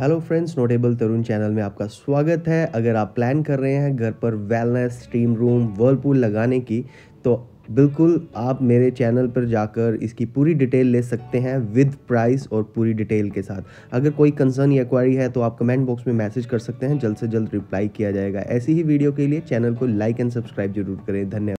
hello friends notable Tarun channel में आपका स्वागत है अगर आप प्लान कर रहे हैं घर पर वेलनेस स्टीम रूम वर्लपूल लगाने की तो बिल्कुल आप मेरे चैनल पर जाकर इसकी पूरी डिटेल ले सकते हैं विद प्राइस और पूरी डिटेल के साथ अगर कोई कंसर्न या क्वारी है तो आप कमेंट बॉक्स में मैसेज कर सकते हैं जल्द से जल्द रिप्लाई किया जाएगा ऐसी ही वीडियो के लिए चैनल को लाइक एंड सब्सक्राइब जरूर करें धन्यवाद